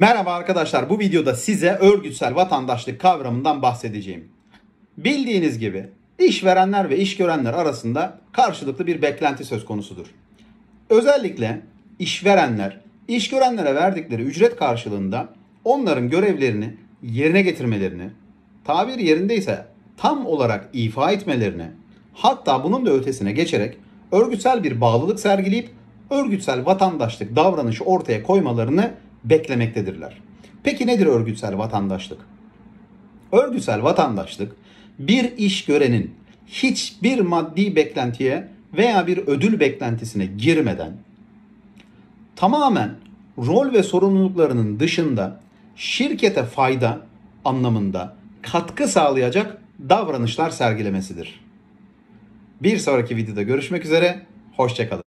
Merhaba arkadaşlar bu videoda size örgütsel vatandaşlık kavramından bahsedeceğim. Bildiğiniz gibi işverenler ve işgörenler arasında karşılıklı bir beklenti söz konusudur. Özellikle işverenler işgörenlere verdikleri ücret karşılığında onların görevlerini yerine getirmelerini, tabir yerindeyse tam olarak ifa etmelerini, hatta bunun da ötesine geçerek örgütsel bir bağlılık sergileyip örgütsel vatandaşlık davranışı ortaya koymalarını beklemektedirler. Peki nedir örgütsel vatandaşlık? Örgütsel vatandaşlık bir iş görenin hiçbir maddi beklentiye veya bir ödül beklentisine girmeden tamamen rol ve sorumluluklarının dışında şirkete fayda anlamında katkı sağlayacak davranışlar sergilemesidir. Bir sonraki videoda görüşmek üzere, hoşçakalın.